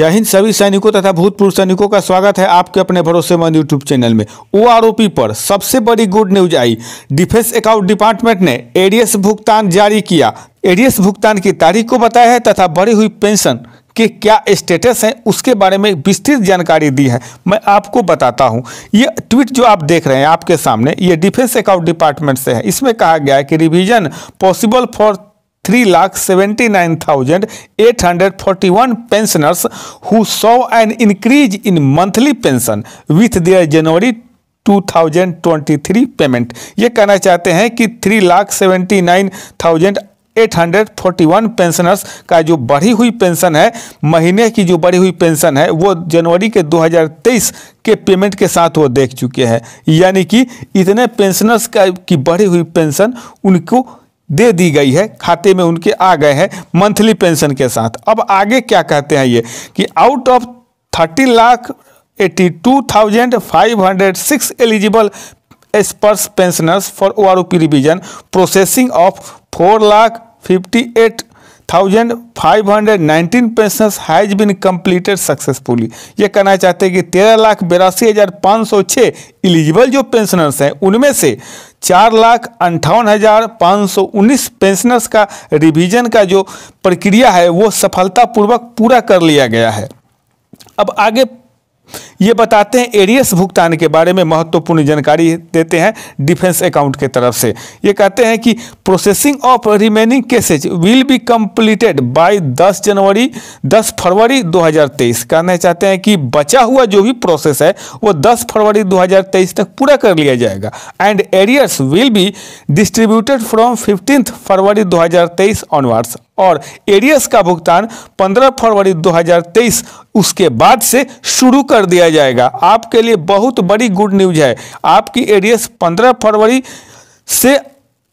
जय हिंद सभी सैनिकों तथा भूतपूर्व सैनिकों का स्वागत है आपके अपने भरोसेमंद यूट्यूब चैनल में ओ ओआरओपी पर सबसे बड़ी गुड न्यूज आई डिफेंस अकाउंट डिपार्टमेंट ने एडीएस भुगतान जारी किया एडीएस भुगतान की तारीख को बताया है तथा बढ़ी हुई पेंशन के क्या स्टेटस हैं उसके बारे में विस्तृत जानकारी दी है मैं आपको बताता हूं ये ट्वीट जो आप देख रहे हैं आपके सामने ये डिफेंस अकाउंट डिपार्टमेंट से है इसमें कहा गया है कि revision possible for three lakh seventy nine thousand eight hundred forty one pensioners who saw an increase in monthly pension with their January 2023 payment ये कहना चाहते हैं कि three lakh seventy nine thousand 841 pensioners का जो बढ़ी हुई पेंशन है महीने की जो बढ़ी हुई पेंशन है वो जनवरी के 2023 के पेमेंट के साथ वो देख चुके हैं यानी कि इतने पेंशनर्स का की बढ़ी हुई पेंशन उनको दे दी गई है खाते में उनके आ गए हैं मंथली पेंशन के साथ अब आगे क्या कहते हैं ये कि out of thirty lakh eighty two thousand five hundred six eligible SPARSH pensioners for O R revision processing of four lakh fifty eight thousand five hundred nineteen pension has been completed successfully ये कहना चाहते हैं कि तेरह लाख बिरासी हज़ार पाँच सौ छः इलिजिबल जो पेंशनर्स हैं उनमें से चार लाख अंठावन हज़ार पाँच सौ उन्नीस पेंशनर्स का रिविजन का जो प्रक्रिया है वो सफलतापूर्वक पूरा कर लिया गया है अब आगे ये बताते हैं एडीएस भुगतान के बारे में महत्वपूर्ण जानकारी देते हैं डिफेंस अकाउंट के तरफ से ये कहते हैं कि processing of remaining cases will be completed by 10 January 10 February 2023 कहना चाहते हैं कि बचा हुआ जो भी प्रोसेस है वो 10 फरवरी 2023 तक पूरा कर लिया जाएगा and arrears will be distributed from fifteen February दो ऑनवर्ड्स और एरियर्स का भुगतान 15 फरवरी 2023 उसके बाद से शुरू कर दिया जाएगा आपके लिए बहुत बड़ी गुड न्यूज है आपकी एडीएस 15 फरवरी से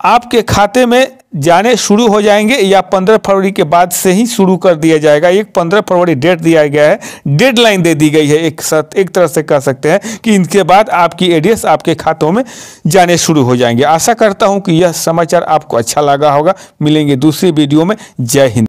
आपके खाते में जाने शुरू हो जाएंगे या पंद्रह फरवरी के बाद से ही शुरू कर दिया जाएगा एक 15 फरवरी डेट दिया गया है डेडलाइन दे दी गई है एक साथ एक तरह से कह सकते हैं कि इनके बाद आपकी एडीएस आपके खातों में जाने शुरू हो जाएंगे आशा करता हूं कि यह समाचार आपको अच्छा लगा होगा मिलेंगे दूसरी वीडियो में जय हिंद